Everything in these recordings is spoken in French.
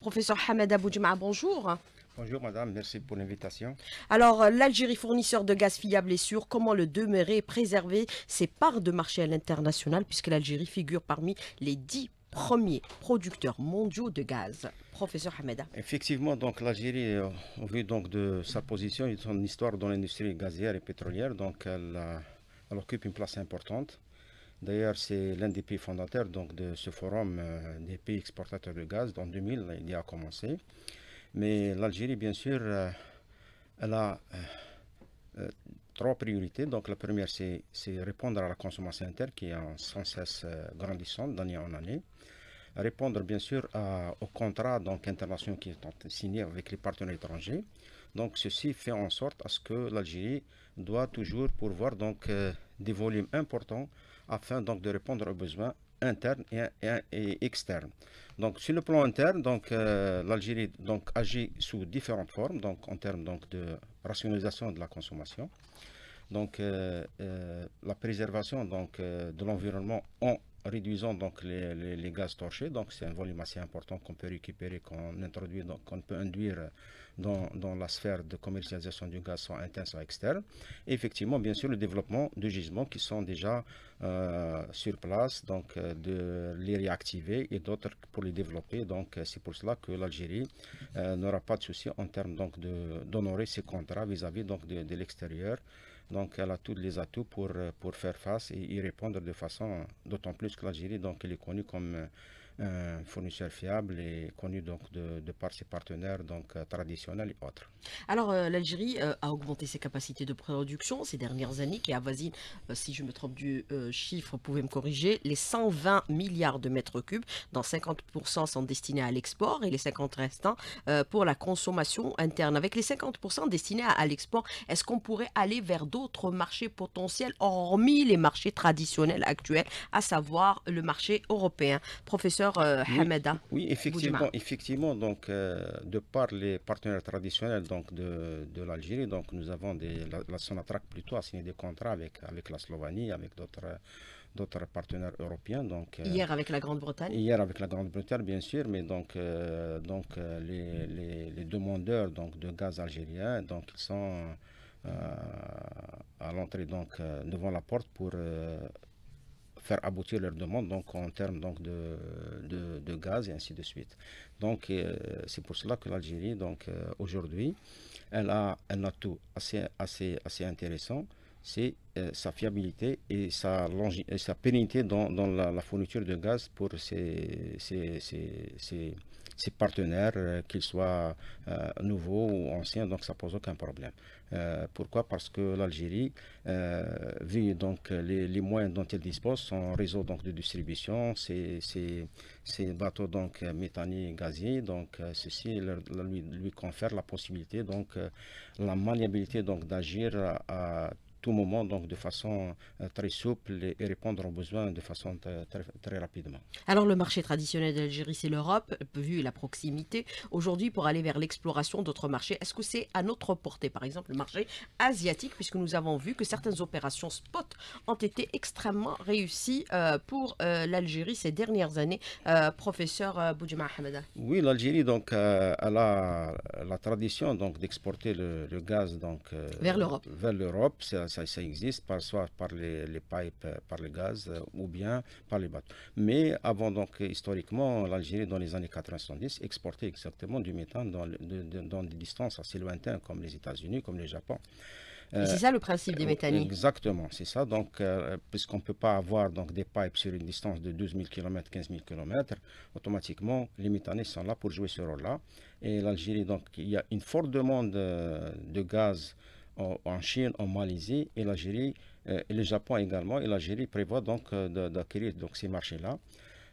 Professeur Hamed Boudjima, bonjour. Bonjour madame, merci pour l'invitation. Alors, euh, l'Algérie fournisseur de gaz fiable et sûr, comment le demeurer et préserver ses parts de marché à l'international puisque l'Algérie figure parmi les dix premiers producteurs mondiaux de gaz Professeur Hameda. Effectivement, donc l'Algérie, euh, au vu donc de sa position et de son histoire dans l'industrie gazière et pétrolière, donc elle euh, occupe une place importante. D'ailleurs, c'est l'un des pays fondateurs donc, de ce forum euh, des pays exportateurs de gaz. En 2000, il y a commencé. Mais l'Algérie, bien sûr, euh, elle a euh, trois priorités. Donc, la première, c'est répondre à la consommation interne qui est en, sans cesse grandissante d'année en année. Répondre, bien sûr, aux contrats donc, internationaux qui sont signés avec les partenaires étrangers. Donc, ceci fait en sorte à ce que l'Algérie doit toujours pourvoir donc, des volumes importants afin donc de répondre aux besoins internes et, externes. Donc sur le plan interne, donc euh, l'Algérie donc agit sous différentes formes, donc en termes donc de rationalisation de la consommation, donc euh, euh, la préservation donc de l'environnement en réduisant donc les, gaz torchés. Donc c'est un volume assez important qu'on peut récupérer, qu'on introduit, donc qu'on peut induire dans, dans, la sphère de commercialisation du gaz soit interne soit externe. effectivement, bien sûr, le développement de gisements qui sont déjà euh, sur place, donc euh, de les réactiver et d'autres pour les développer. Donc euh, c'est pour cela que l'Algérie n'aura pas de souci en termes donc d'honorer ses contrats vis-à-vis donc de, de l'extérieur. Donc elle a tous les atouts pour, euh, pour faire face et y répondre de façon, d'autant plus que l'Algérie, donc elle est connue comme euh, un fournisseur fiable et connu donc de, par ses partenaires donc euh, traditionnels et autres. Alors euh, l'Algérie euh, a augmenté ses capacités de production ces dernières années qui avoisine, si je me trompe du chiffre, vous pouvez me corriger, les 120 milliards de mètres cubes, dont 50% sont destinés à l'export et les 50 restants pour la consommation interne. Avec les 50% destinés à, à l'export, est-ce qu'on pourrait aller vers d'autres marchés potentiels hormis les marchés traditionnels actuels, à savoir le marché européen Professeur docteur oui, effectivement, effectivement donc, euh, de par les partenaires traditionnels donc, de, l'Algérie, donc, nous avons des, la, la, plutôt a signé des contrats avec, avec la Slovénie, avec d'autres d'autres partenaires européens. Donc, euh, hier avec la Grande-Bretagne Hier avec la Grande-Bretagne, bien sûr, mais donc, euh, donc les, demandeurs donc, de gaz algérien, donc, ils sont à l'entrée, donc devant la porte pour faire aboutir leurs demandes donc, en termes donc, de, de, gaz et ainsi de suite. Donc euh, c'est pour cela que l'Algérie, donc euh, aujourd'hui, elle a un atout assez, assez, assez intéressant, c'est euh, sa fiabilité et sa, et sa pérennité dans, dans la, fourniture de gaz pour ces, ces ses partenaires, euh, qu'ils soient euh, nouveaux ou anciens, donc ça pose aucun problème. Euh, pourquoi Parce que l'Algérie, vu donc les, moyens dont elle dispose, son réseau donc de distribution, ses, ses, bateaux donc et gaziers, donc ceci lui, confère la possibilité donc la maniabilité donc d'agir à, à tout moment, donc de façon euh, très souple et répondre aux besoins de façon très, très rapidement. Alors le marché traditionnel d'Algérie, c'est l'Europe, vu la proximité. Aujourd'hui, pour aller vers l'exploration d'autres marchés, est-ce que c'est à notre portée, par exemple le marché asiatique, puisque nous avons vu que certaines opérations spot ont été extrêmement réussies euh, pour euh, l'Algérie ces dernières années, professeur Boudjima Hamada Oui, l'Algérie donc elle a la tradition donc d'exporter le, gaz donc vers l'Europe. Vers l'Europe, ça, existe, par, soit par les, pipes, euh, par le gaz, euh, ou bien par les bateaux. Mais avant, donc, historiquement, l'Algérie, dans les années 90, exportait exactement du méthane dans, dans des distances assez lointaines, comme les États-Unis, comme le Japon. c'est euh, ça le principe des méthaniques Exactement, c'est ça. Donc, puisqu'on ne peut pas avoir donc, des pipes sur une distance de 12 000 km, 15 000 km, automatiquement, les méthanés sont là pour jouer ce rôle-là. Et l'Algérie, donc, il y a une forte demande de gaz en, Chine, en Malaisie et l'Algérie, euh, et le Japon également. Et l'Algérie prévoit donc euh, d'acquérir donc ces marchés-là.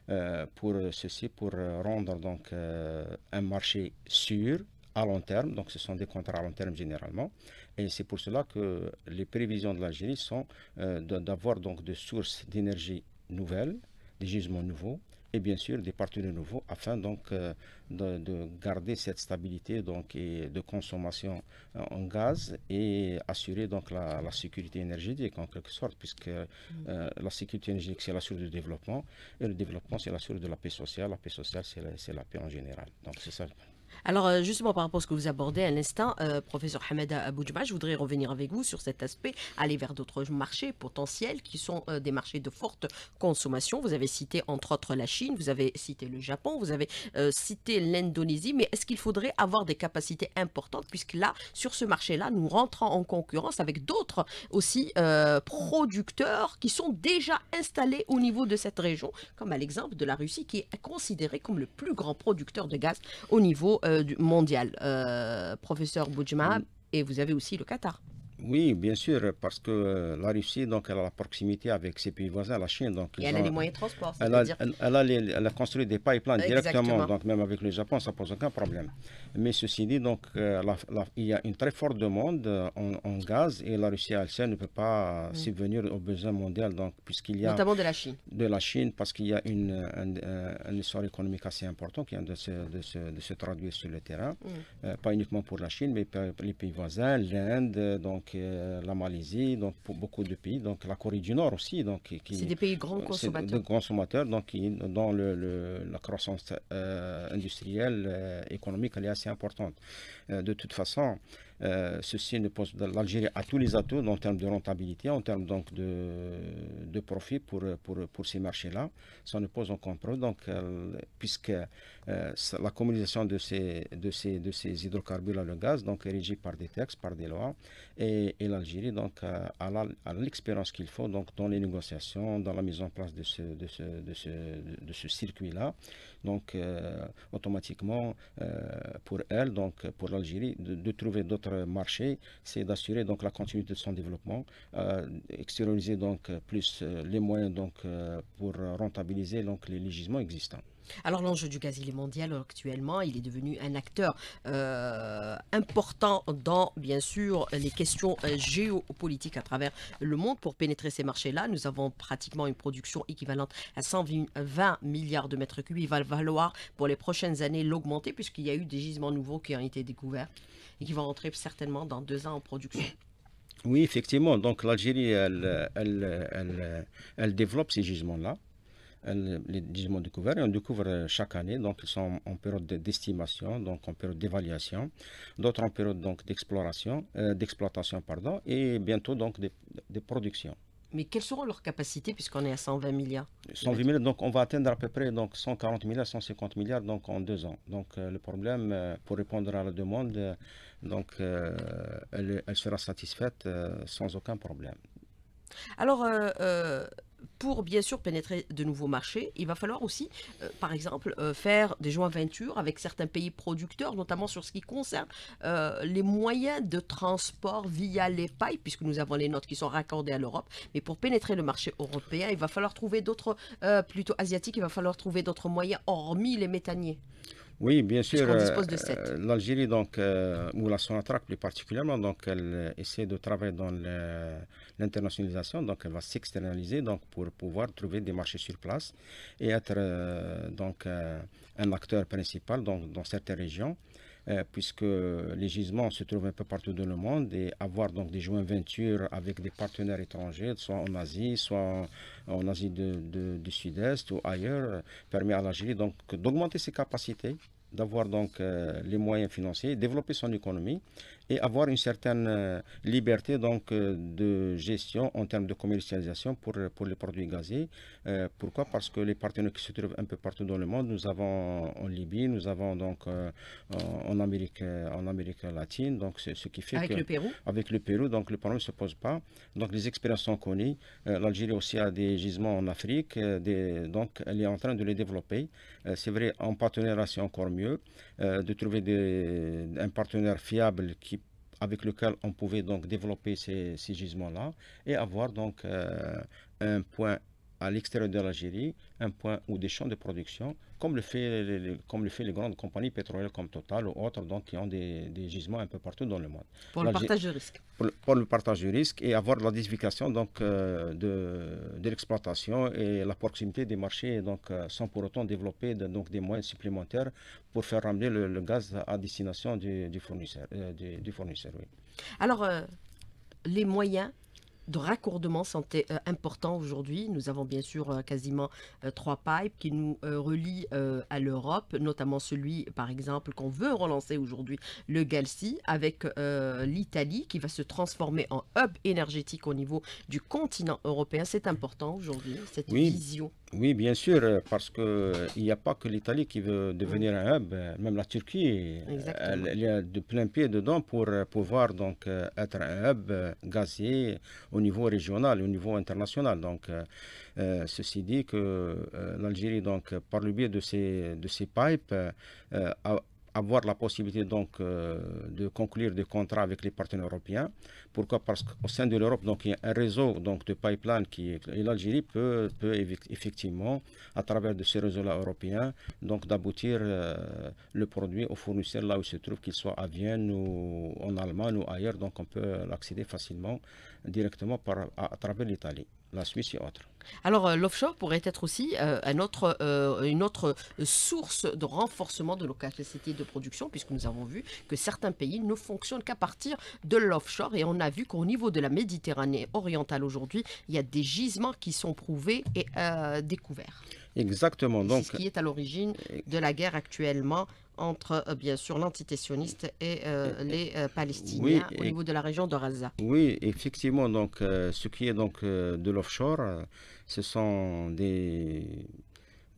Euh, pour ceci, pour rendre donc un marché sûr, à long terme, donc ce sont des contrats à long terme généralement, et c'est pour cela que les prévisions de l'Algérie sont d'avoir donc des sources d'énergie nouvelles, des gisements nouveaux, et bien sûr des partenaires nouveaux afin donc euh, de, garder cette stabilité donc de consommation euh, en gaz et assurer donc la, sécurité énergétique en quelque sorte puisque euh, mm. la sécurité énergétique c'est la source du développement et le développement c'est la de la paix sociale la paix sociale c'est la, paix en général donc c'est ça alors euh, justement par rapport à ce que vous abordez à l'instant, euh, professeur Hamed Aboudjma, je voudrais revenir avec vous sur cet aspect, aller vers d'autres marchés potentiels qui sont euh, des marchés de forte consommation. Vous avez cité entre autres la Chine, vous avez cité le Japon, vous avez cité l'Indonésie, mais est-ce qu'il faudrait avoir des capacités importantes puisque là, sur ce marché-là, nous rentrons en concurrence avec d'autres aussi producteurs qui sont déjà installés au niveau de cette région, comme à l'exemple de la Russie qui est considérée comme le plus grand producteur de gaz au niveau euh, mondial, euh, professeur Boujma, et vous avez aussi le Qatar. Oui, bien sûr, parce que euh, la Russie, donc, elle a la proximité avec ses pays voisins, la Chine. Donc, Et elle a les moyens de transport. Elle a, elle, a construit des pipelines directement, donc même avec le Japon, ça pose aucun problème. Mais ceci dit, donc, euh, il y a une très forte demande euh, en, gaz et la Russie elle seule ne peut pas mm. subvenir aux besoins mondiaux, donc, puisqu'il y a... Notamment de la Chine. De la Chine, parce qu'il y a une, histoire économique assez importante qui vient de se, de se, traduire sur le terrain, mm. pas uniquement pour la Chine, mais pour les pays voisins, l'Inde, donc euh, la Malaisie, donc pour beaucoup de pays, donc la Corée du Nord aussi, donc c'est des pays grands consommateurs, consommateurs, donc dans le, la croissance euh, industrielle, euh, économique, elle est assez importante. de toute façon, ceci ne pose l'Algérie a tous les atouts en termes de rentabilité, en termes donc de, de profit pour, pour, pour ces marchés-là. Ça ne pose aucun problème, donc puisque euh, la communisation de ces, de de hydrocarbures à le gaz, donc est régie par des textes, par des lois, et, l'Algérie donc euh, a, l'expérience qu'il faut donc dans les négociations, dans la mise en place de ce, circuit-là. Donc euh, automatiquement pour elle, donc pour l'Algérie, de, trouver d'autres marchés, c'est d'assurer donc la continuité de son développement, extérioriser donc plus les moyens donc pour rentabiliser donc les législations existants. Alors l'enjeu du gaz, il est mondial actuellement, il est devenu un acteur euh, important dans, bien sûr, les questions euh, géopolitiques à travers le monde. Pour pénétrer ces marchés-là, nous avons pratiquement une production équivalente à 120 milliards de mètres cubes. Il va falloir pour les prochaines années l'augmenter puisqu'il y a eu des gisements nouveaux qui ont été découverts et qui vont rentrer certainement dans deux ans en production. Oui, effectivement. Donc l'Algérie, elle développe ces gisements-là les gisements découverts. Et on découvre euh, chaque année, donc ils sont en période d'estimation, donc en période d'évaluation, d'autres en période donc d'exploration, euh, d'exploitation pardon, et bientôt donc des, production. Mais quelles seront leurs capacités puisqu'on est à 120 milliards 120 milliards, donc on va atteindre à peu près donc 140 milliards, 150 milliards donc en deux ans. Donc euh, le problème, pour répondre à la demande, donc elle, sera satisfaite sans aucun problème. Alors, pour bien sûr pénétrer de nouveaux marchés, il va falloir aussi, euh, par exemple, euh, faire des joint ventures avec certains pays producteurs, notamment sur ce qui concerne euh, les moyens de transport via les pailles, puisque nous avons les notes qui sont raccordées à l'Europe. Mais pour pénétrer le marché européen, il va falloir trouver d'autres, plutôt asiatiques, il va falloir trouver d'autres moyens hormis les méthaniers. Oui, bien sûr. Euh, euh, L'Algérie, donc, euh, ou la Sonatrac plus particulièrement, donc, elle essaie de travailler dans l'internationalisation, donc elle va s'externaliser donc, pour pouvoir trouver des marchés sur place et être donc, un acteur principal donc, dans certaines régions. Euh, puisque les gisements se trouvent un peu partout dans le monde et avoir donc des joint ventures avec des partenaires étrangers, soit en Asie, soit en, Asie du Sud-Est ou ailleurs, euh, permet à l'Algérie donc d'augmenter ses capacités d'avoir donc euh, les moyens financiers, développer son économie et avoir une certaine euh, liberté donc, euh, de gestion en termes de commercialisation pour, pour les produits gaziers. Euh, pourquoi Parce que les partenaires qui se trouvent un peu partout dans le monde, nous avons en Libye, nous avons donc en, Amérique, en Amérique latine, donc ce, ce qui fait avec que, le Pérou Avec le Pérou, donc le problème ne se pose pas. Donc les expériences sont connues. L'Algérie aussi a des gisements en Afrique, des, donc elle est en train de les développer. C'est vrai, en partenariat, c'est encore mieux de trouver des, un partenaire fiable qui avec lequel on pouvait donc développer ces, gisements-là et avoir donc euh, un point à l'extérieur de l'Algérie, un point ou des champs de production comme le, fait les, comme le fait les grandes compagnies pétrolières comme Total ou autres, donc qui ont des, gisements un peu partout dans le monde. Pour le partage de risque. Pour, le partage du risque et avoir la diversification donc, euh, de, de l'exploitation et la proximité des marchés, donc, euh, sans pour autant développer donc, des moyens supplémentaires pour faire ramener le, gaz à destination du, fournisseur. Euh, du, du, fournisseur oui. Alors, les moyens de raccordements sont euh, important aujourd'hui. Nous avons bien sûr euh, quasiment euh, trois pipes qui nous relient à l'Europe, notamment celui, par exemple, qu'on veut relancer aujourd'hui, le Galsi, avec l'Italie qui va se transformer en hub énergétique au niveau du continent européen. C'est important aujourd'hui, cette vision. Oui, bien sûr, euh, parce qu'il euh, n'y a pas que l'Italie qui veut devenir un hub, euh, même la Turquie, elle, est de plein pied dedans pour pouvoir donc être un hub gazier au niveau régional, au niveau international. Donc, ceci dit que l'Algérie, donc, par le biais de ces de pipes, a avoir la possibilité donc euh, de conclure des contrats avec les partenaires européens. Pourquoi Parce qu'au sein de l'Europe, donc il y a un réseau donc de pipelines. qui et l'Algérie peut, peut effectivement, à travers de ces réseaux-là européens, donc d'aboutir euh, le produit au fournisseur là où il se trouve, qu'il soit à Vienne ou en Allemagne ou ailleurs, donc on peut l'accéder facilement directement par, à travers l'Italie, la Suisse et autres. Alors, euh, l'offshore pourrait être aussi euh, euh, une autre source de renforcement de nos capacités de production, puisque nous avons vu que certains pays ne fonctionnent qu'à partir de l'offshore. Et on a vu qu'au niveau de la Méditerranée orientale aujourd'hui, il y a des gisements qui sont prouvés et découverts. Exactement. Donc, ce qui est à l'origine de la guerre actuellement entre, euh, bien sûr, l'entité sioniste euh, et les euh, Palestiniens au niveau de la région de Gaza. Oui, effectivement. Donc, ce qui est donc de l'offshore, ce sont des,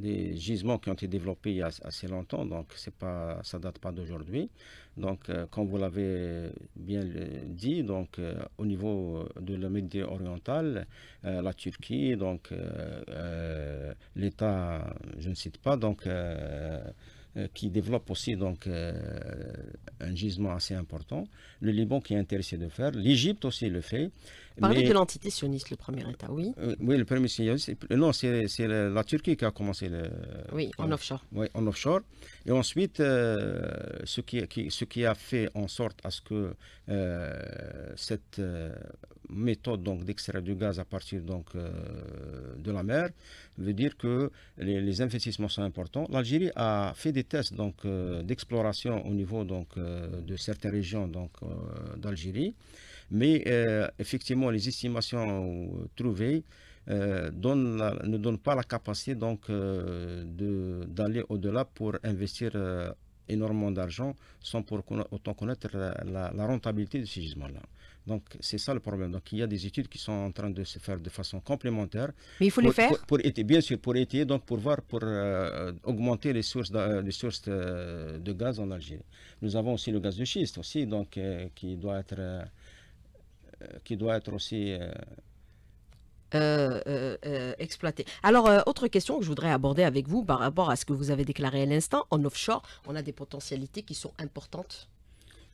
gisements qui ont été développés il y a assez longtemps, donc c'est pas, ça date pas d'aujourd'hui. Donc, comme vous l'avez bien dit, donc au niveau de la Méditerranée orientale, la Turquie, donc l'État, je ne cite pas, donc euh, qui développe aussi donc euh, un gisement assez important. Le Liban qui est intéressé de faire, l'Égypte aussi le fait. Parlez de l'entité sioniste, le premier État, oui. Euh, oui, le premier sioniste. Non, c'est la Turquie qui a commencé le. Oui, en, offshore. Oui, en offshore. Et ensuite, ce, qui, qui, ce qui a fait en sorte à ce que cette méthode donc d'extrait du gaz à partir donc euh, de la mer veut dire que les, investissements sont importants. L'Algérie a fait des tests donc euh, d'exploration au niveau donc euh, de certaines régions donc d'Algérie, mais effectivement les estimations trouvées donnent ne donnent pas la capacité donc d'aller au-delà pour investir énormément d'argent sans pour autant connaître la, rentabilité de ces gisements là donc, c'est ça le problème. Donc, il y a des études qui sont en train de se faire de façon complémentaire. Mais il faut les faire pour, pour, Bien sûr, pour étayer, donc pour voir, pour euh, augmenter les sources, de, les sources euh, de, gaz en Algérie. Nous avons aussi le gaz de schiste aussi, donc, euh, qui, doit être, qui doit être aussi... exploité. Alors, autre question que je voudrais aborder avec vous par rapport à ce que vous avez déclaré à l'instant, en offshore, on a des potentialités qui sont importantes.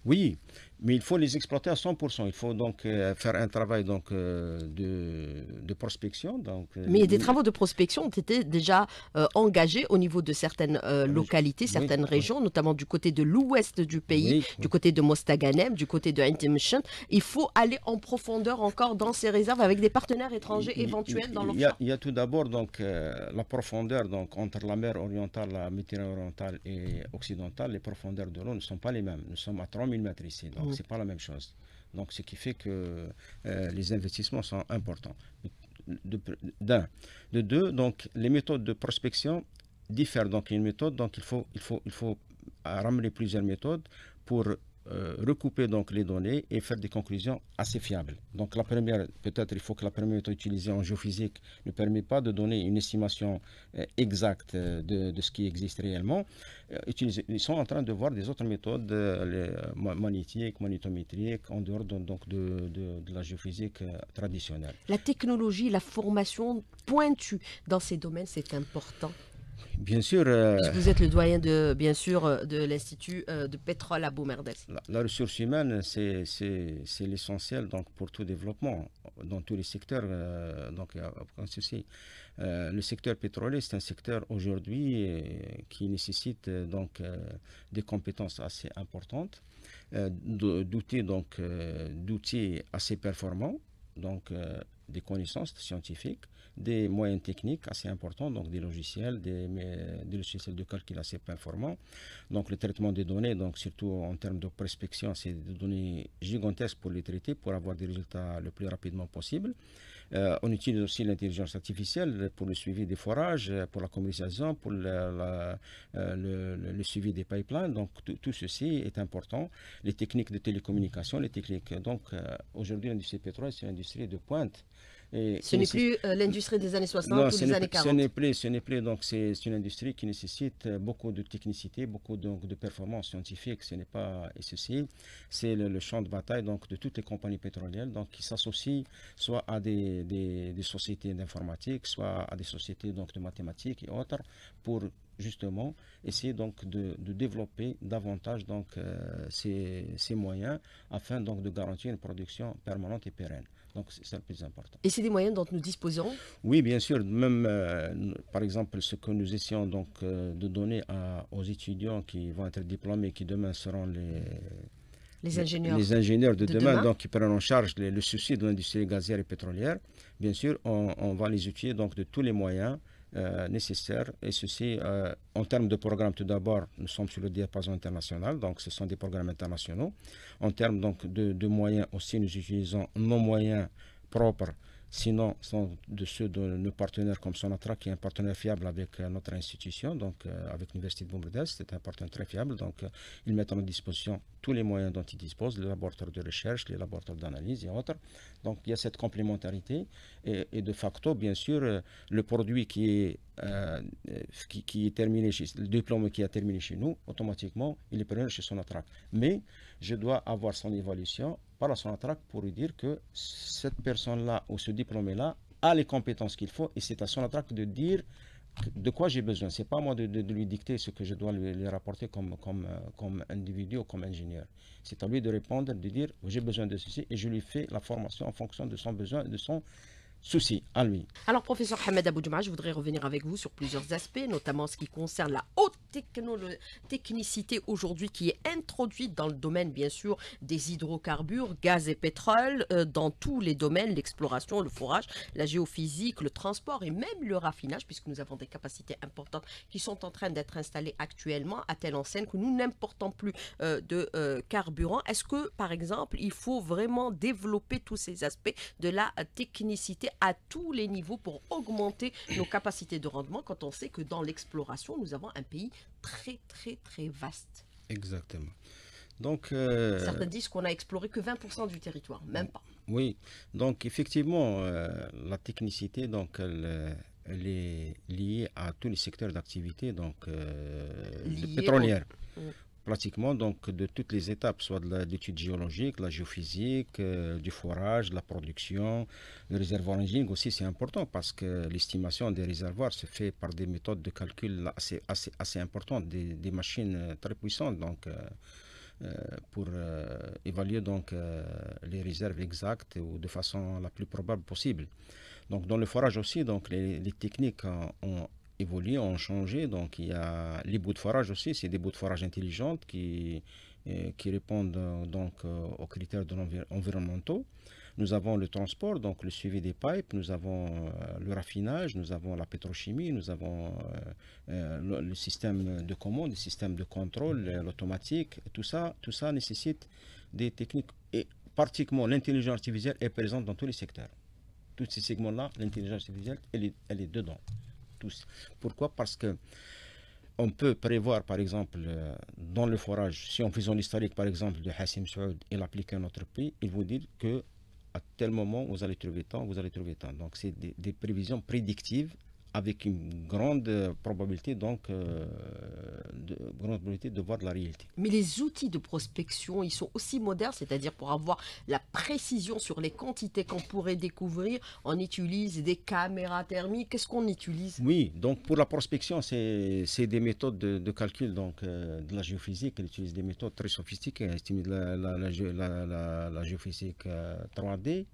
Oui, mais il faut les exploiter à 100%. Il faut donc euh, faire un travail donc, euh, de, prospection. Donc, euh, mais des travaux de prospection ont été déjà engagés au niveau de certaines ah, localités, certaines régions, notamment du côté de l'ouest du pays, du côté de Mostaganem, du côté de Intimation. Il faut aller en profondeur encore dans ces réserves avec des partenaires étrangers éventuels dans l'offshore. Il, y a tout d'abord donc la profondeur donc, entre la mer orientale, la Méditerranée orientale et occidentale. Les profondeurs de l'eau ne sont pas les mêmes. Nous sommes à 3000 mètres ici. Ce n'est c'est pas la même chose. Donc, ce qui fait que euh, les investissements sont importants. D'un. De, deux, donc, les méthodes de prospection diffèrent. Donc, une méthode, donc, il faut, il faut, il faut ramener plusieurs méthodes pour euh, recouper donc les données et faire des conclusions assez fiables. Donc la première, peut-être il faut que la première méthode utilisée en géophysique ne permet pas de donner une estimation euh, exacte euh, de, ce qui existe réellement. ils sont en train de voir des autres méthodes magnétiques, magnétométriques, en dehors donc de la géophysique traditionnelle. La technologie, la formation pointue dans ces domaines, c'est important. Bien sûr. Euh, vous êtes le doyen, de, bien sûr, euh, de l'Institut euh, de pétrole à Boumerdès. La, ressource humaine, c'est l'essentiel donc, pour tout développement, dans tous les secteurs. donc, le secteur pétrolier, c'est un secteur aujourd'hui qui nécessite donc, des compétences assez importantes, donc d'outils assez performants. Donc, des connaissances scientifiques, des moyens techniques assez importants, donc des logiciels, des, logiciels de calcul assez performants. Donc le traitement des données, donc surtout en termes de prospection, c'est des données gigantesques pour les traiter, pour avoir des résultats le plus rapidement possible. Euh, on utilise aussi l'intelligence artificielle pour le suivi des forages, euh, pour la commercialisation, pour euh, le, suivi des pipelines. Donc tout ceci est important. Les techniques de télécommunication, les techniques. Donc aujourd'hui, l'industrie pétrolière, c'est une industrie de pointe ce n'est plus euh, l'industrie des années 60 ou des années 40 ce n'est plus, ce n'est plus. Donc c'est une industrie qui nécessite euh, beaucoup de technicité, beaucoup de, de performance scientifique. Ce n'est pas et ceci, c'est le, champ de bataille donc de toutes les compagnies pétrolières, donc qui s'associent soit à des, sociétés d'informatique, soit à des sociétés donc de mathématiques et autres pour justement essayer donc de, développer davantage donc euh, ces, ces moyens afin donc de garantir une production permanente et pérenne. Donc c'est le plus important. Et c'est des moyens dont nous disposons Oui, bien sûr. Même, euh, par exemple, ce que nous essayons donc euh, de donner aux étudiants qui vont être diplômés, qui demain seront les... ingénieurs, les ingénieurs de, demain, donc qui prennent en charge le souci de l'industrie gazière et pétrolière, bien sûr, on, va les utiliser donc de tous les moyens euh, nécessaires, et ceci euh, en termes de programmes, tout d'abord, nous sommes sur le diapason international, donc ce sont des programmes internationaux. En termes donc, de moyens aussi, nous utilisons nos moyens propres Sinon, sont de ceux de nos partenaires comme Sonatra, qui est un partenaire fiable avec euh, notre institution, donc euh, avec l'Université de Bombardès, c'est un partenaire très fiable. Donc, euh, ils mettent en disposition tous les moyens dont ils disposent, les laboratoires de recherche, les laboratoires d'analyse et autres. Donc, il y a cette complémentarité. Et, de facto, bien sûr, le produit qui est qui, est terminé chez le diplôme qui a terminé chez nous, automatiquement, il est prêt chez son Mais je dois avoir son évolution à son Sonatrac pour lui dire que cette personne-là ou ce diplômé-là a les compétences qu'il faut et c'est à son Sonatrac de dire de quoi j'ai besoin. C'est pas à moi de, lui dicter ce que je dois lui, rapporter comme, comme, euh, comme individu ou comme ingénieur. C'est à lui de répondre, de dire j'ai besoin de ceci et je lui fais la formation en fonction de son besoin, de son souci à lui. Alors, professeur Hamed Aboudjouma, je voudrais revenir avec vous sur plusieurs aspects, notamment ce qui concerne la haute technicité aujourd'hui qui est introduite dans le domaine, bien sûr, des hydrocarbures, gaz et pétrole, euh, dans tous les domaines, l'exploration, le forage, la géophysique, le transport et même le raffinage, puisque nous avons des capacités importantes qui sont en train d'être installées actuellement à telle enseigne que nous n'importons plus euh, de euh, carburant. Est-ce que, par exemple, il faut vraiment développer tous ces aspects de la technicité à tous les niveaux pour augmenter nos capacités de rendement quand on sait que dans l'exploration, nous avons un pays très, très, très vaste. Exactement. Donc, euh, Certains disent qu'on a exploré que 20% du territoire, même pas. Oui, donc effectivement, euh, la technicité, donc, euh, elle, est liée à tous les secteurs d'activité donc pétrolière pratiquement donc de toutes les étapes, soit de l'étude géologique, la géophysique, euh, du forage, la production, le réservoir engineering aussi c'est important parce que l'estimation des réservoirs se fait par des méthodes de calcul assez, assez, assez importantes, des, machines euh, très puissantes donc euh, pour évaluer donc les réserves exactes ou de façon la plus probable possible. Donc dans le forage aussi donc les, techniques ont évolué, ont changé. Donc il y a les bouts de forage aussi, c'est des bouts de forage intelligents qui, euh, qui répondent euh, donc euh, aux critères de environnementaux. Nous avons le transport, donc le suivi des pipes, nous avons le raffinage, nous avons la pétrochimie, nous avons le système de commande, le système de contrôle, l'automatique. Tout ça, tout ça nécessite des techniques et pratiquement l'intelligence artificielle est présente dans tous les secteurs. Tous ces segments-là, l'intelligence artificielle, elle est, elle est dedans tous. Pourquoi Parce que on peut prévoir, par exemple, euh, dans le forage, si on faisait historique, par exemple, de Hassim Saoud et l'appliquer à notre pays, il vous dit que à tel moment, vous allez trouver tant, vous allez trouver tant. Donc, c'est des, prévisions prédictives avec une grande euh, probabilité donc euh, de, grande probabilité de voir de la réalité. Mais les outils de prospection, ils sont aussi modernes, c'est-à-dire pour avoir la précision sur les quantités qu'on pourrait découvrir, on utilise des caméras thermiques. Qu'est-ce qu'on utilise Oui, donc pour la prospection, c'est des méthodes de, calcul donc euh, de la géophysique. Elle utilise des méthodes très sophistiquées, elle hein, estime la, géophysique 3D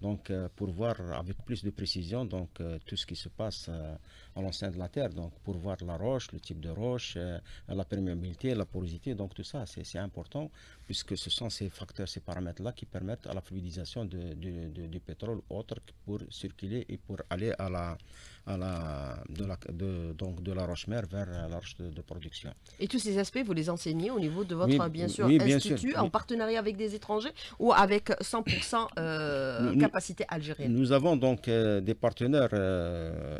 donc euh, pour voir avec plus de précision donc euh, tout ce qui se passe euh, à l'enceinte de la Terre, donc pour voir la roche, le type de roche, euh, la perméabilité, la porosité, donc tout ça, c'est important, puisque ce sont ces facteurs, ces paramètres-là qui permettent à la fluidisation du pétrole autre pour circuler et pour aller à la, à la, de, la, donc de la roche mère vers la roche de, production. Et tous ces aspects, vous les enseignez au niveau de votre, bien sûr, institut, en partenariat avec des étrangers ou avec 100% euh, capacité algérienne Nous avons donc euh, des partenaires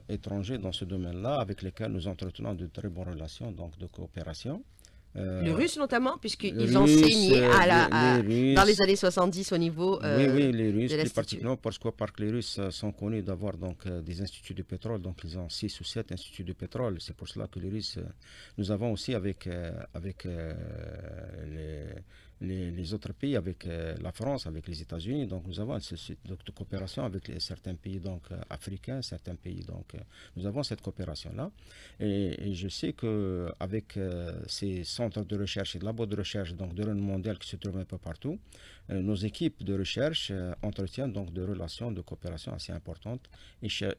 étrangers dans ce ce domaine-là, avec lesquels nous entretenons de très bonnes relations, donc de coopération. Euh, le russe notamment, puisqu'ils ont signé à la, les dans les années 70 au niveau euh, Oui, oui, les Russes, particulièrement parce que, les Russes euh, sont connus d'avoir donc euh, des instituts de pétrole, donc ils ont six ou sept instituts de pétrole. C'est pour cela que les Russes, nous avons aussi avec, avec les les, autres pays avec euh, la France, avec les États-Unis. Donc nous avons cette, coopération avec les, certains pays donc, euh, africains, certains pays. Donc euh, nous avons cette coopération-là. Et, je sais qu'avec avec ces centres de recherche et de labos de recherche donc, de l'Union mondiale qui se trouvent un peu partout, euh, nos équipes de recherche euh, entretiennent donc des relations de coopération assez importantes,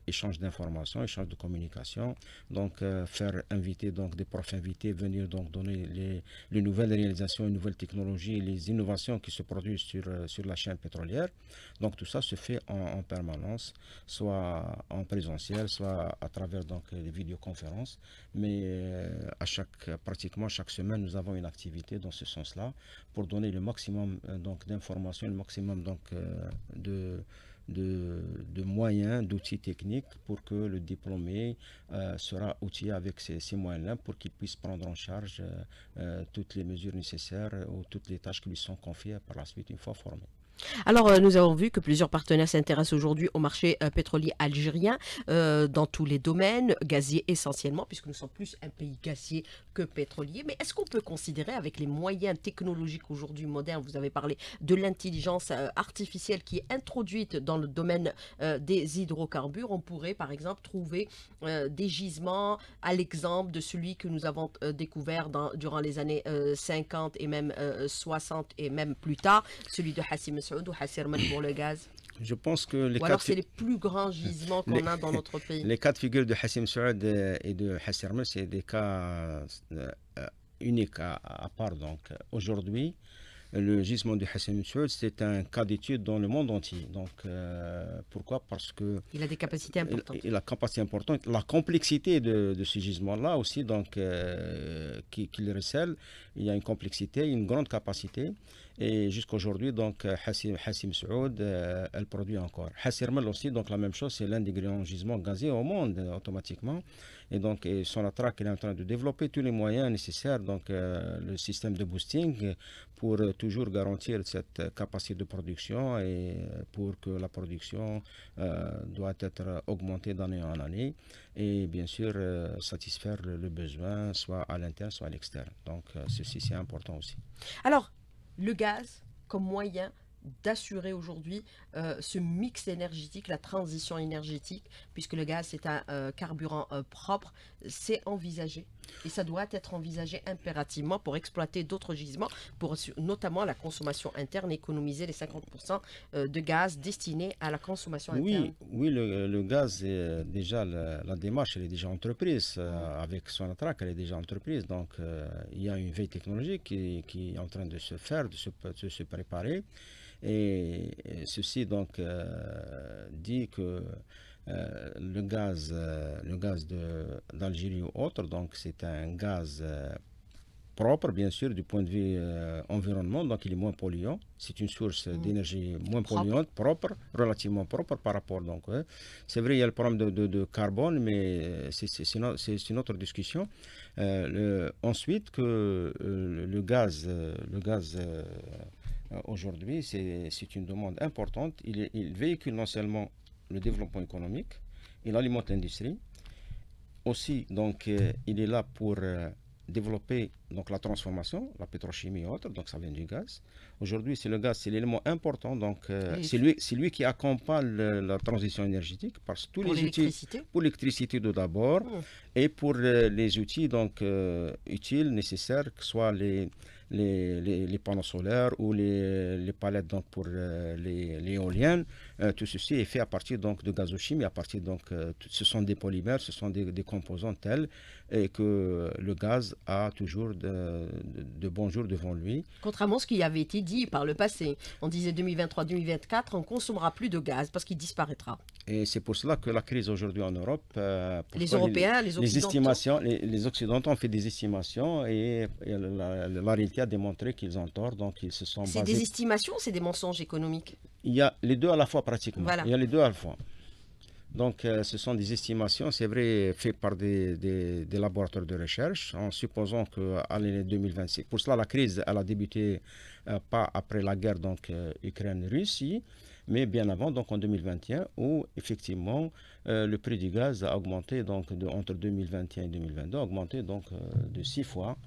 échange d'informations, échange de communication, donc euh, faire inviter donc des profs invités, venir donc donner les, nouvelles réalisations, les nouvelles technologies, les innovations qui se produisent sur, sur la chaîne pétrolière. Donc tout ça se fait en, permanence, soit en présentiel, soit à travers donc des vidéoconférences, mais à chaque, pratiquement chaque semaine, nous avons une activité dans ce sens-là pour donner le maximum donc d'informations formation le maximum donc, euh, de, de, moyens, d'outils techniques pour que le diplômé euh, sera outillé avec ces, moyens-là pour qu'il puisse prendre en charge euh, toutes les mesures nécessaires ou toutes les tâches qui lui sont confiées par la suite une fois formé. Alors, euh, nous avons vu que plusieurs partenaires s'intéressent aujourd'hui au marché euh, pétrolier algérien euh, dans tous les domaines, gazier essentiellement, puisque nous sommes plus un pays gazier que pétrolier. Mais est-ce qu'on peut considérer, avec les moyens technologiques aujourd'hui modernes, vous avez parlé de l'intelligence artificielle qui est introduite dans le domaine des hydrocarbures, on pourrait par exemple trouver des gisements à l'exemple de celui que nous avons découvert durant les années 50 et même 60 et même plus tard, celui de Hassim Saoud ou pour le gaz Je pense que les ou alors c'est les plus grands gisements qu'on a dans notre pays. Les cas de figure de Hassim Saoud et de Hasserman, c'est des cas euh, uniques à, part. Donc aujourd'hui, le gisement de Hassim Saoud, c'est un cas d'étude dans le monde entier. Donc, euh, pourquoi Parce que... Il a des capacités importantes. Il, a La complexité de, ce gisement-là aussi, donc, euh, qu'il recèle, il y a une complexité, une grande capacité. Et jusqu'aujourd'hui, donc, euh, Hassim, Hassim Saoud, euh, elle produit encore. Hassirmel aussi, donc la même chose, c'est l'un des grands gisements gaziers au monde, euh, automatiquement. Et donc, son attraque, il est en train de développer tous les moyens nécessaires, donc le système de boosting, pour toujours garantir cette capacité de production et pour que la production doit être augmentée d'année en année et bien sûr satisfaire le, besoin, soit à l'interne, soit à l'externe. Donc, ceci, c'est important aussi. Alors, le gaz comme moyen d'assurer aujourd'hui euh, ce mix énergétique, la transition énergétique, puisque le gaz est un euh, carburant euh, propre, c'est envisagé. Et ça doit être envisagé impérativement pour exploiter d'autres gisements, pour notamment la consommation interne, économiser les 50% de gaz destinés à la consommation interne. Oui, le, le gaz, est déjà la, démarche, elle est déjà entreprise. avec son attraque, elle est déjà entreprise. Donc, il y a une veille technologique qui, est en train de se faire, de se, de se préparer. Et, ceci donc euh, dit que euh, le gaz, euh, le gaz d'Algérie ou autre, donc c'est un gaz propre, bien sûr, du point de vue environnement, donc il est moins polluant. C'est une source mm. d'énergie moins polluante, propre, relativement propre par rapport. Donc, c'est vrai, il y a le problème de, carbone, mais c'est une autre discussion. le, ensuite, que le gaz, le gaz euh, aujourd'hui, c'est une demande importante. Il, il, véhicule non seulement le développement économique, il alimente l'industrie. Aussi, donc, euh, il est là pour euh, développer donc, la transformation, la pétrochimie et autres, donc ça vient du gaz. Aujourd'hui, c'est le gaz, c'est l'élément important, donc c'est lui, c'est lui, qui accompagne la transition énergétique parce tous pour les pour l'électricité d'abord, et pour les outils donc utiles, nécessaires, que ce soit les, les, panneaux solaires ou les, palettes pour euh, les éoliennes. Euh, tout ceci est fait à partir donc de gazochimie, à partir donc, euh, ce sont des polymères, ce sont des, composants tels et que le gaz a toujours de, de, bons jours devant lui. Contrairement à ce qui avait été dit par le passé, on disait 2023-2024, on consommera plus de gaz parce qu'il disparaîtra. Et c'est pour cela que la crise aujourd'hui en Europe. Euh, les Européens, les, Occidentaux. estimations, les, Occidentaux ont fait des estimations et, la, réalité a démontré qu'ils ont tort, donc ils se sont. C'est des estimations, c'est des mensonges économiques. Il y a les deux à la fois il y a les deux à la fois. Donc, euh, ce sont des estimations, c'est vrai, faites par des, des, laboratoires de recherche, en supposant qu'à l'année 2026. Pour cela, la crise, elle a débuté euh, pas après la guerre donc euh, Ukraine-Russie, mais bien avant, donc en 2021, où effectivement le prix du gaz a augmenté donc de, entre 2021 et 2022, a augmenté donc de six fois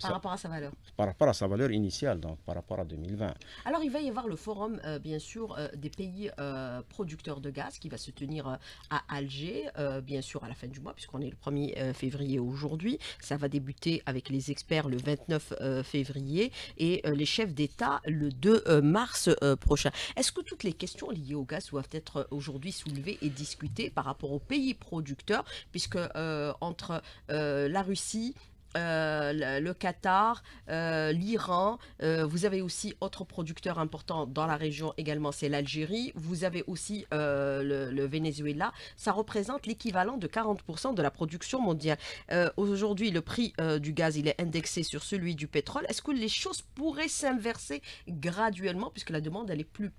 par rapport à sa valeur Par rapport à sa valeur initiale, donc par rapport à 2020. Alors il va y avoir le forum, euh, bien sûr, euh, des pays euh, producteurs de gaz qui va se tenir à Alger, bien sûr, à la fin du mois, puisqu'on est le 1er février aujourd'hui. Ça va débuter avec les experts le 29 février et les chefs d'État le 2 mars prochain. Est-ce que toutes les questions liées au gaz doivent être aujourd'hui soulevées et discutées par rapport aux pays producteurs, puisque entre la Russie, euh, le Qatar, euh, l'Iran. Euh, vous avez aussi autre producteur important dans la région également, c'est l'Algérie. Vous avez aussi le, le, Venezuela. Ça représente l'équivalent de 40% de la production mondiale. Aujourd'hui, le prix du gaz, il est indexé sur celui du pétrole. Est-ce que les choses pourraient s'inverser graduellement puisque la demande, elle est plus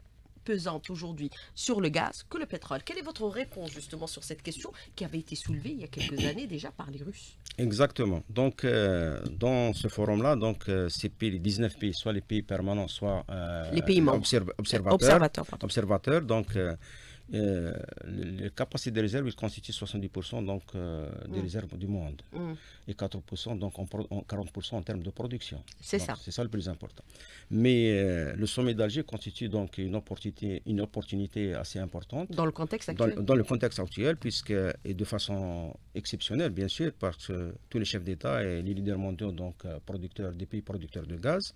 pesante aujourd'hui sur le gaz que le pétrole. Quelle est votre réponse justement sur cette question qui avait été soulevée il y a quelques années déjà par les Russes Exactement. Donc, euh, dans ce forum-là, donc euh, ces pays, 19 pays, soit les pays permanents, soit euh, les pays membres. observateurs, observateurs, donc euh, les capacités euh, des réserves, ils constituent 70% donc, des réserves du monde mm. et 4%, donc 40% en termes de production. C'est ça. C'est ça le plus important. Mais euh, le sommet d'Alger constitue donc une opportunité, une opportunité assez importante. Dans le contexte actuel Dans, le contexte actuel, puisque, et de façon exceptionnelle bien sûr, parce que tous les chefs d'État et les leaders mondiaux, donc euh, producteurs des pays producteurs de gaz,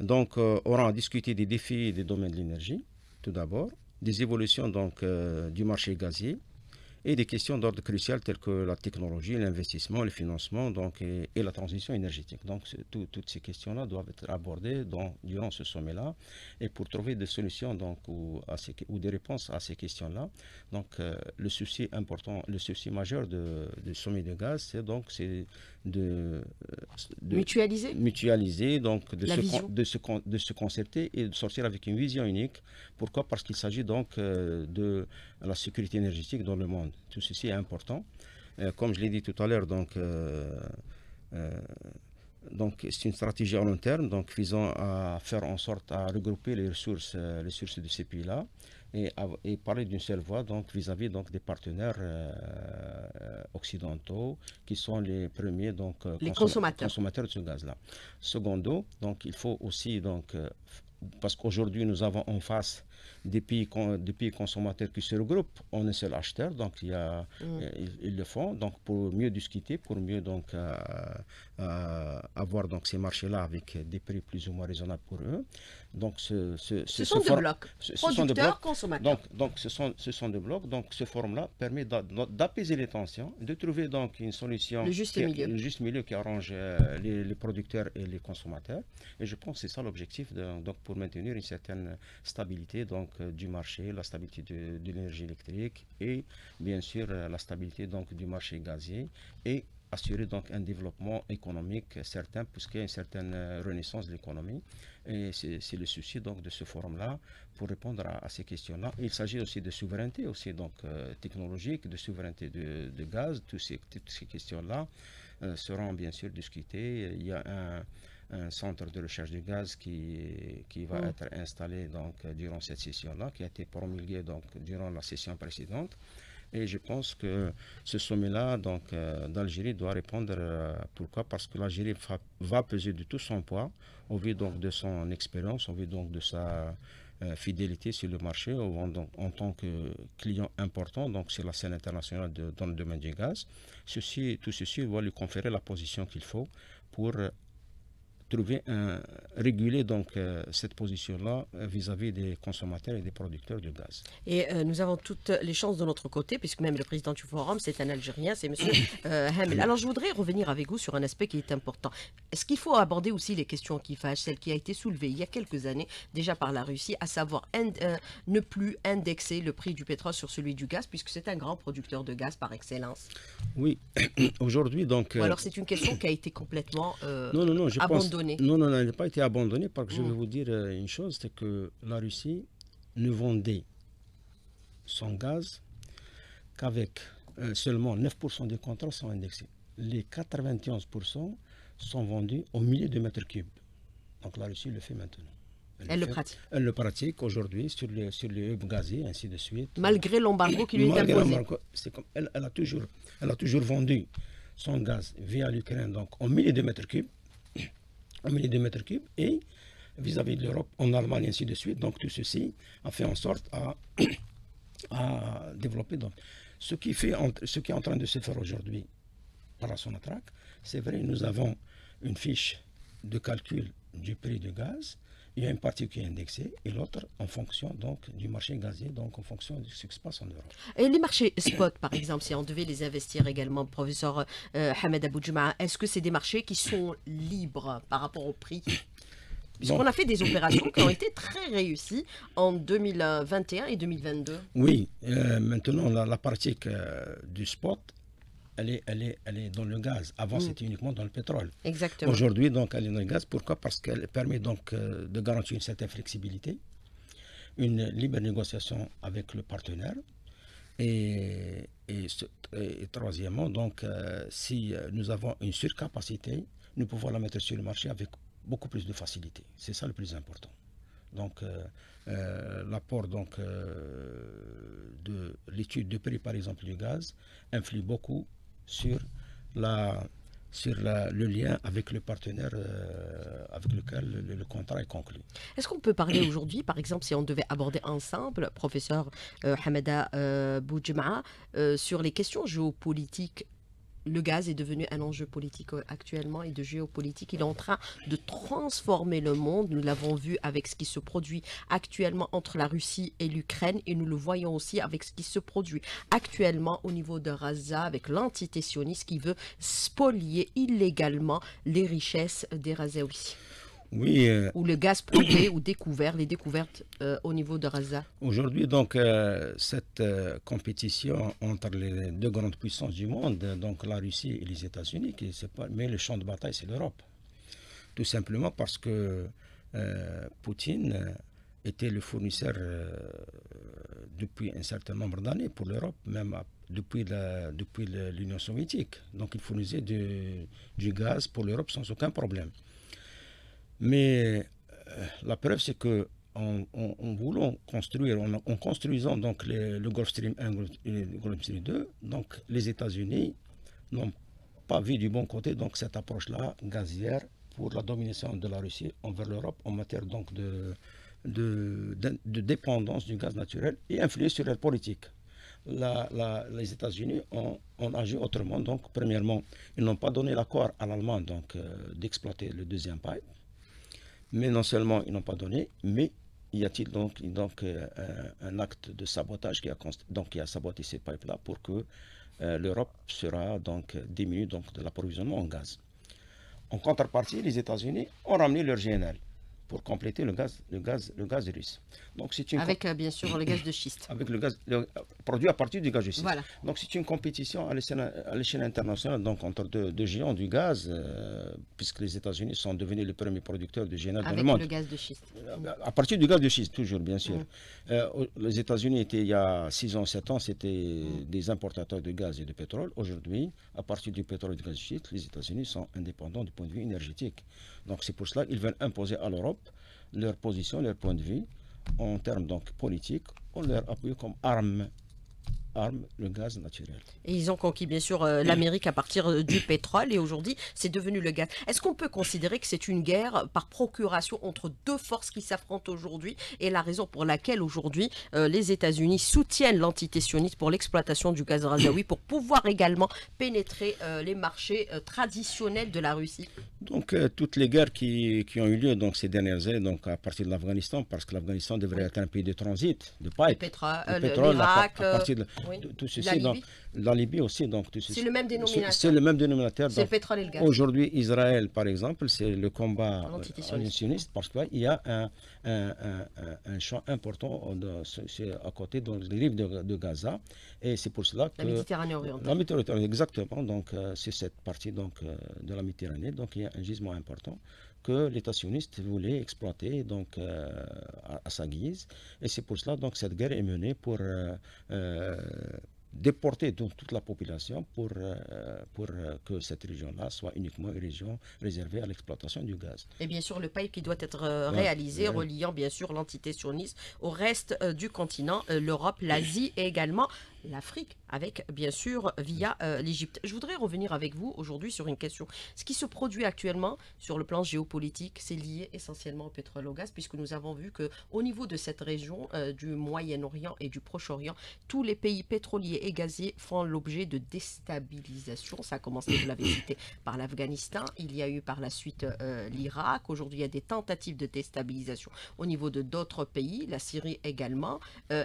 donc auront à discuter des défis des domaines de l'énergie, tout d'abord des évolutions donc, euh, du marché gazier et des questions d'ordre crucial telles que la technologie, l'investissement, le financement donc, et, la transition énergétique. Donc toutes ces questions-là doivent être abordées durant ce sommet-là et pour trouver des solutions donc, ou, à des réponses à ces questions-là. Donc euh, le souci important, le souci majeur du de, sommet de gaz, c'est donc euh, de, mutualiser, mutualiser donc de, se, concerter et de sortir avec une vision unique. Pourquoi Parce qu'il s'agit donc euh, de la sécurité énergétique dans le monde tout ceci est important. Euh, comme je l'ai dit tout à l'heure, donc, euh, euh, donc c'est une stratégie à long terme, donc visant à faire en sorte à regrouper les ressources, les ressources de ces pays-là et, parler d'une seule voix donc vis-à-vis donc des partenaires occidentaux qui sont les premiers donc consommateurs. consommateurs de ce gaz-là. Secondo, donc il faut aussi donc parce qu'aujourd'hui nous avons en face des pays, consommateurs qui se regroupent on est seul acheteur. Donc, il mm. ils, le font donc pour mieux discuter, pour mieux donc, euh, euh, avoir donc, ces marchés-là avec des prix plus ou moins raisonnables pour eux. Donc, ce, ce, ce, sont deux blocs. Producteurs, consommateurs. Donc, ce, sont, ce sont deux blocs. Donc, ce forum-là permet d'apaiser les tensions, de trouver donc une solution. Le juste milieu. qui arrange euh, les, producteurs et les consommateurs. Et je pense que c'est ça l'objectif pour maintenir une certaine stabilité donc, euh, du marché, la stabilité de, de l'énergie électrique et bien sûr euh, la stabilité donc, du marché gazier et assurer donc un développement économique certain, puisqu'il y a une certaine euh, renaissance de l'économie. Et c'est le souci donc de ce forum-là pour répondre à, ces questions-là. Il s'agit aussi de souveraineté, aussi donc euh, technologique, de souveraineté de, gaz. ces, toutes ces questions-là euh, seront bien sûr discutées. Il y a un, centre de recherche du gaz qui, qui va mmh. être installé donc durant cette session-là, qui a été promulgué donc durant la session précédente. Et je pense que ce sommet-là, donc euh, d'Algérie, doit répondre. Euh, pourquoi Parce que l'Algérie va peser de tout son poids, au vu donc de son expérience, au vu donc de sa euh, fidélité sur le marché, en, en tant que client important, donc sur la scène internationale dans le domaine du gaz. Ceci, tout ceci va lui conférer la position qu'il faut pour trouver réguler donc euh, cette position-là euh, vis-à-vis des consommateurs et des producteurs de gaz. Et euh, nous avons toutes les chances de notre côté, puisque même le président du forum, c'est un Algérien, c'est M. Hamel. Alors je voudrais revenir avec vous sur un aspect qui est important. Est-ce qu'il faut aborder aussi les questions qui fâchent, celle qui a été soulevée il y a quelques années déjà par la Russie, à savoir ne plus indexer le prix du pétrole sur celui du gaz, puisque c'est un grand producteur de gaz par excellence Oui, aujourd'hui donc... alors c'est une question qui a été complètement non, non, non, je abandonnée. Pense non, non, elle n'a pas été abandonnée parce que je ah. vais vous dire euh, une chose, c'est que la Russie ne vendait son gaz qu'avec euh, seulement 9% des contrats sont indexés. Les 91% sont vendus au millier de mètres cubes. Donc la Russie le fait maintenant. Elle, le, pratique. Elle le pratique aujourd'hui sur les, sur hubs gazés, ainsi de suite. Malgré l'embargo qui lui est imposé. comme elle, a toujours, elle a toujours vendu son gaz via l'Ukraine, donc au millier de mètres cubes un millier de mètres cubes, et vis-à-vis de l'Europe, en Allemagne, ainsi de suite. Donc tout ceci a fait en sorte à, développer. Donc, ce, qui fait, ce qui est en train de se faire aujourd'hui par la sonatrach, c'est vrai, nous avons une fiche de calcul du prix du gaz il y a une partie qui est indexée et l'autre en fonction donc du marché gazier, donc en fonction de ce qui se passe en Europe. Et les marchés spot, par exemple, si on devait les investir également, professeur euh, abou est-ce que c'est des marchés qui sont libres par rapport au prix Puisqu'on a fait des opérations qui ont été très réussies en 2021 et 2022. Oui, euh, maintenant la, partie euh, du spot elle est, elle dans le gaz. Avant, mm. c'était uniquement dans le pétrole. Aujourd'hui, donc, elle est dans le gaz. Pourquoi Parce qu'elle permet donc euh, de garantir une certaine flexibilité, une libre négociation avec le partenaire. Et, troisièmement, donc, euh, si euh, nous avons une surcapacité, nous pouvons la mettre sur le marché avec beaucoup plus de facilité. C'est ça le plus important. Donc, l'apport donc, de l'étude de prix, par exemple, du gaz, influe beaucoup sur, la, sur le lien avec le partenaire euh, avec lequel le, contrat est conclu. Est-ce qu'on peut parler aujourd'hui, par exemple, si on devait aborder ensemble, professeur euh, Hamada euh, euh, sur les questions géopolitiques le gaz est devenu un enjeu politique actuellement et de géopolitique. Il est en train de transformer le monde. Nous l'avons vu avec ce qui se produit actuellement entre la Russie et l'Ukraine et nous le voyons aussi avec ce qui se produit actuellement au niveau de Raza avec l'entité sioniste qui veut spolier illégalement les richesses des aussi. Oui. Euh, ou le gaz prouvé ou découvert, les découvertes euh, au niveau de Raza Aujourd'hui, donc, euh, cette compétition entre les deux grandes puissances du monde, donc la Russie et les États-Unis, mais le champ de bataille, c'est l'Europe. Tout simplement parce que Poutine était le fournisseur depuis un certain nombre d'années pour l'Europe, même depuis l'Union depuis soviétique. Donc il fournissait du gaz pour l'Europe sans aucun problème. Mais euh, la preuve, c'est que en, voulant construire, en, construisant donc le Gulf Stream 1 et le Gulf Stream 2, donc les États-Unis n'ont pas vu du bon côté donc cette approche-là gazière pour la domination de la Russie envers l'Europe en matière de, dépendance du gaz naturel et influer sur leur politique. les États-Unis ont, agi autrement. Donc, premièrement, ils n'ont pas donné l'accord à l'Allemagne donc euh, d'exploiter le deuxième paille. Mais non seulement ils n'ont pas donné, mais y a-t-il donc, euh, un, acte de sabotage qui a, qui a saboté ces pipes-là pour que euh, l'Europe sera donc diminuée donc, de l'approvisionnement en gaz En contrepartie, les États-Unis ont ramené leur GNL pour compléter le gaz, le gaz, le gaz russe avec euh, bien sûr le gaz de schiste. Avec le gaz produit à partir du gaz de schiste. Voilà. Donc c'est une compétition à l'échelle internationale, donc entre deux, géants du gaz, euh, puisque les États-Unis sont devenus les premiers producteurs de GNL dans le monde. Avec gaz de schiste. Euh, à, partir du gaz de schiste, toujours bien sûr. Mm. les États-Unis étaient il y a 6 ans, 7 ans, c'était mm. des importateurs de gaz et de pétrole. Aujourd'hui, à partir du pétrole et du gaz de schiste, les États-Unis sont indépendants du point de vue énergétique. Donc c'est pour cela qu'ils veulent imposer à l'Europe leur position, leur point de vue en termes donc politiques, on leur appuie comme arme arme le gaz naturel. Et ils ont conquis bien sûr euh, l'Amérique à partir euh, du pétrole et aujourd'hui c'est devenu le gaz. Est-ce qu'on peut considérer que c'est une guerre par procuration entre deux forces qui s'affrontent aujourd'hui et la raison pour laquelle aujourd'hui euh, les États-Unis soutiennent l'entité sioniste pour l'exploitation du gaz razaoui pour pouvoir également pénétrer les marchés traditionnels de la Russie Donc toutes les guerres qui, qui, ont eu lieu donc, ces dernières années donc, à partir de l'Afghanistan parce que l'Afghanistan devrait être un pays de transit de pipe, pétrole, pétrole l'Irak, tout ceci, la Libye. aussi, donc C'est le même dénominateur. C'est le même dénominateur. pétrole et le gaz. Aujourd'hui, Israël, par exemple, c'est le combat euh, antisioniste parce qu'il y a un, un, champ important à côté dans les rives de, Gaza. Et c'est pour cela que. La Méditerranée orientale. exactement. Donc, euh, c'est cette partie donc, euh, de la Méditerranée. Donc, il y a un gisement important que l'État sioniste voulait exploiter donc, euh, à, sa guise. Et c'est pour cela que cette guerre est menée pour euh, euh, déporter donc, toute la population pour, pour que cette région-là soit uniquement une région réservée à l'exploitation du gaz. Et bien sûr, le pipe qui doit être réalisé, reliant bien sûr l'entité sioniste au reste du continent, l'Europe, l'Asie et également l'Afrique, avec bien sûr via euh, l'Égypte. Je voudrais revenir avec vous aujourd'hui sur une question. Ce qui se produit actuellement sur le plan géopolitique, c'est lié essentiellement au pétrole au gaz, puisque nous avons vu que au niveau de cette région euh, du Moyen-Orient et du Proche-Orient, tous les pays pétroliers et gaziers font l'objet de déstabilisation. Ça a commencé, vous l'avez cité, par l'Afghanistan. Il y a eu par la suite euh, l'Irak. Aujourd'hui, il y a des tentatives de déstabilisation au niveau de d'autres pays, la Syrie également,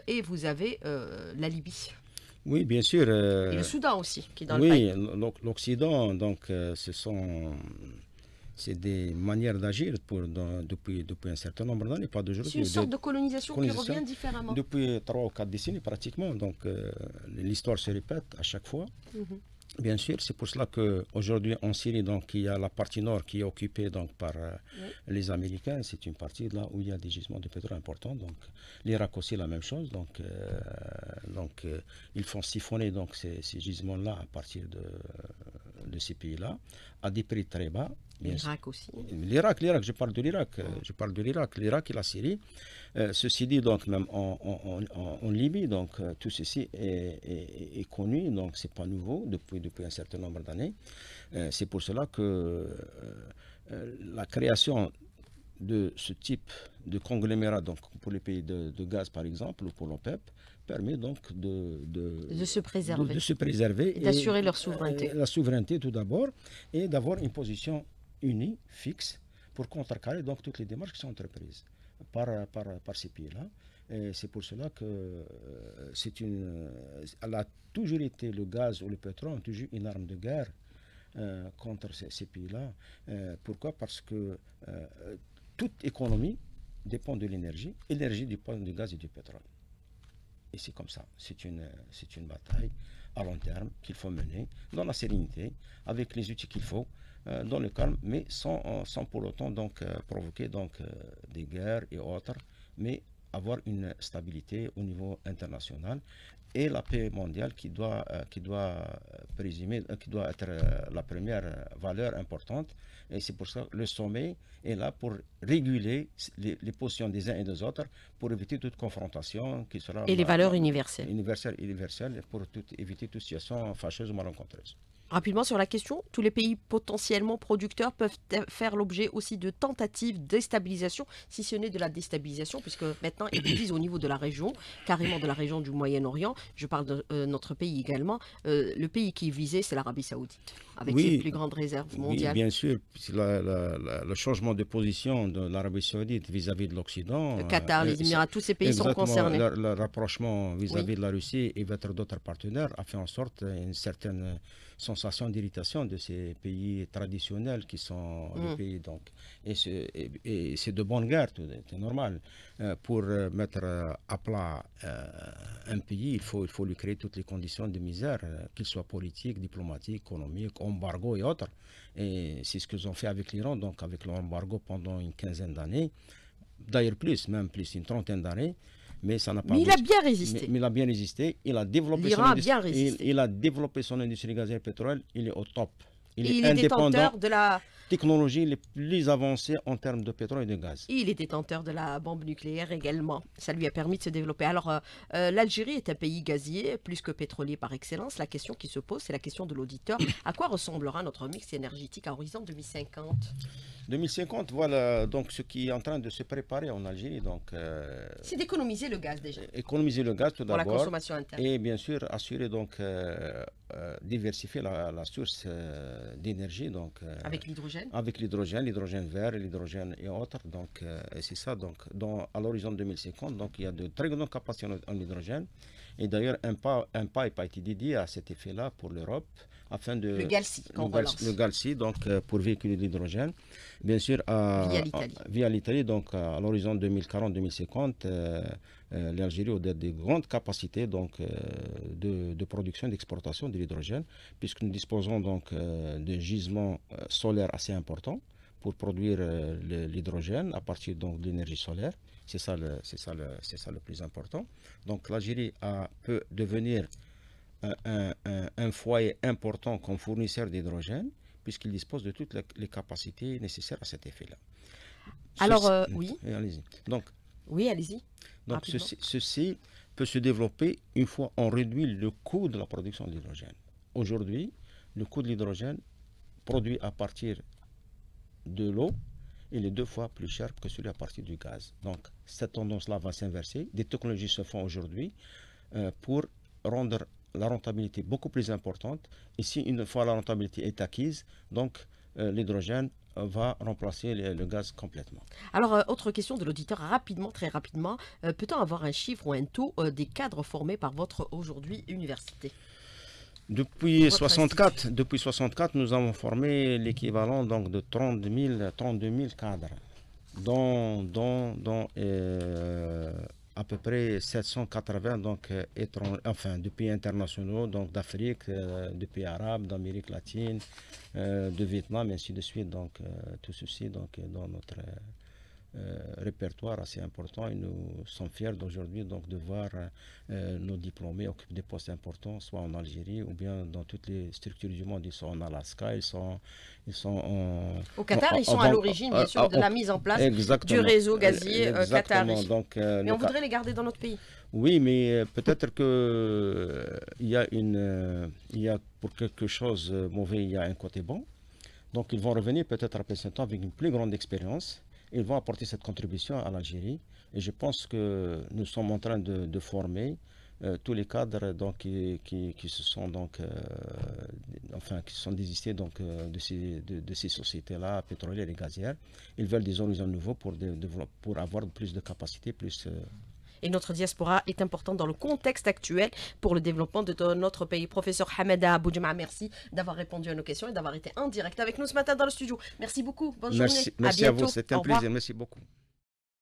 et vous avez la Libye. Oui, bien sûr. Euh, Et le Soudan aussi, qui est dans oui, l'Occident, donc, euh, ce sont c'est des manières d'agir pour, depuis, depuis un certain nombre d'années, pas d'aujourd'hui. C'est une sorte de, colonisation, qui revient différemment. Depuis trois ou quatre décennies pratiquement, donc euh, l'histoire se répète à chaque fois. Mhm. Bien sûr, c'est pour cela qu'aujourd'hui en Syrie, donc, il y a la partie nord qui est occupée donc, par euh, les Américains. C'est une partie là où il y a des gisements de pétrole importants. Donc, l'Irak aussi la même chose. Donc, euh, donc euh, ils font siphonner donc, ces gisements-là à partir de de ces pays-là à des prix très bas. L'Irak aussi. L'Irak, l'Irak, je parle de l'Irak, euh, je parle de l'Irak, l'Irak et la Syrie. Euh, ceci dit, donc, même en, en, en, en Libye, donc, euh, tout ceci est, est, connu, donc, c'est pas nouveau depuis, depuis un certain nombre d'années. c'est pour cela que la création de ce type de conglomérat, donc pour les pays de, gaz par exemple, ou pour l'OPEP, permet donc de, de, se préserver, de, se préserver et d'assurer leur souveraineté. Euh, la souveraineté tout d'abord, et d'avoir une position unie, fixe, pour contrecarrer donc toutes les démarches qui sont entreprises par, par, par ces pays-là. Et c'est pour cela que euh, c'est une, elle a toujours été le gaz ou le pétrole, toujours une arme de guerre euh, contre ces, pays-là. pourquoi Parce que toute économie dépend de l'énergie, l'énergie dépend du gaz et du pétrole. Et c'est comme ça, c'est une, une bataille à long terme qu'il faut mener dans la sérénité, avec les outils qu'il faut, euh, dans le calme, mais sans, euh, sans pour autant donc, euh, provoquer donc, des guerres et autres, mais avoir une stabilité au niveau international et la paix mondiale qui doit, euh, qui doit euh, présumer, euh, qui doit être la première valeur importante. Et c'est pour ça que le sommet est là pour réguler les, positions des uns et des autres, pour éviter toute confrontation qui sera... Et les valeurs universelles. Universelles, universelles, pour éviter toute situation fâcheuse ou malencontreuse. Rapidement sur la question, tous les pays potentiellement producteurs peuvent faire l'objet aussi de tentatives de déstabilisation, si ce n'est de la déstabilisation, puisque maintenant ils visent au niveau de la région, carrément de la région du Moyen-Orient, je parle de euh, notre pays également, euh, le pays qui est visé, c'est l'Arabie saoudite, avec les ses plus grandes réserves mondiales. Oui, bien sûr, le changement de position de l'Arabie saoudite vis-à-vis de l'Occident. Le Qatar, les euh, Émirats, tous ces pays sont concernés. Le, rapprochement vis-à-vis de la Russie et d'autres partenaires a fait en sorte une certaine d'irritation de ces pays traditionnels qui sont les mm. pays. Donc, et c'est de bonne guerre, c'est normal. Euh, pour euh, mettre euh, à plat un pays, il faut, il faut lui créer toutes les conditions de misère, qu'il soit politique diplomatique économique embargo et autres. Et c'est ce qu'ils ont fait avec l'Iran, donc avec l'embargo pendant une quinzaine d'années, d'ailleurs plus, même plus une trentaine d'années mais ça n'a pas. Mais il a bien résisté. il a bien résisté. Il a développé. Son il, a développé son industrie gazière et pétrole. Il est au top. Il, est, détenteur de la technologie les plus avancées en termes de pétrole et de gaz. Il est détenteur de la bombe nucléaire également. Ça lui a permis de se développer. Alors, euh, euh, l'Algérie est un pays gazier, plus que pétrolier par excellence. La question qui se pose, c'est la question de l'auditeur. À quoi ressemblera notre mix énergétique à horizon 2050 2050, voilà donc ce qui est en train de se préparer en Algérie. Donc, euh, c'est d'économiser le gaz déjà. Économiser le gaz tout d'abord. Pour la consommation interne. Et bien sûr, assurer donc euh, diversifier la, source euh, d'énergie. Donc, euh, avec l'hydrogène Avec l'hydrogène, l'hydrogène vert, l'hydrogène et autres. Donc, c'est ça. Donc, à l'horizon 2050, donc, il y a de très grandes capacités en hydrogène. Et d'ailleurs, un pas, un pas été dédié à cet effet-là pour l'Europe, afin de... Le GALSI, donc euh, pour véhiculer l'hydrogène, bien sûr, via l'Italie. donc à l'horizon 2040-2050, euh, euh, l'Algérie a des grandes capacités donc, de, de, production, d'exportation de l'hydrogène, puisque nous disposons donc de gisements solaires assez importants pour produire euh, l'hydrogène à partir donc, de l'énergie solaire. C'est ça, le, ça, ça le plus important. Donc l'Algérie peut devenir un, un, un, foyer important comme fournisseur d'hydrogène puisqu'il dispose de toutes les capacités nécessaires à cet effet-là. Alors, euh, mm, oui. Allez-y. Donc, oui, allez-y. Donc, ceci, ceci, peut se développer une fois on réduit le coût de la production d'hydrogène. Aujourd'hui, le coût de l'hydrogène produit à partir de l'eau, il est deux fois plus cher que celui à partir du gaz. Donc cette tendance-là va s'inverser. Des technologies se font aujourd'hui euh, pour rendre la rentabilité beaucoup plus importante. Et si une fois la rentabilité est acquise, donc euh, l'hydrogène va remplacer le, gaz complètement. Alors, euh, autre question de l'auditeur, rapidement, très rapidement. Peut-on avoir un chiffre ou un taux des cadres formés par votre aujourd'hui université depuis 64, depuis 64, nous avons formé l'équivalent de 30 32 000 cadres, dont, dont, dont euh, à peu près 780 donc euh, enfin de pays internationaux, donc d'Afrique, euh, depuis de pays arabes, d'Amérique latine, de Vietnam, et ainsi de suite. Donc tout ceci donc dans notre euh, répertoire assez important et nous sommes fiers d'aujourd'hui donc de voir euh, nos diplômés occuper des postes importants, soit en Algérie ou bien dans toutes les structures du monde. Ils sont en Alaska, ils sont, ils sont Au Qatar, ils sont à l'origine, euh, bien sûr, de la mise en place du réseau gazier qatari. Donc, mais on voudrait les garder dans notre pays. Oui, mais peut-être que il y a une, il y a pour quelque chose mauvais, il y a un côté bon. Donc ils vont revenir peut-être après présent temps avec une plus grande expérience ils vont apporter cette contribution à l'Algérie. Et je pense que nous sommes en train de, former euh, tous les cadres donc, qui, qui, se sont donc, euh, enfin, qui sont désistés donc, euh, de ces, de, ces sociétés-là, pétrolières et gazières. Ils veulent des horizons nouveaux pour, pour avoir plus de capacités, plus... Et notre diaspora est importante dans le contexte actuel pour le développement de notre pays. Professeur Hamada Aboudjama, merci d'avoir répondu à nos questions et d'avoir été en direct avec nous ce matin dans le studio. Merci beaucoup. Bonne journée. Merci à, à vous. C'était un plaisir. Merci beaucoup.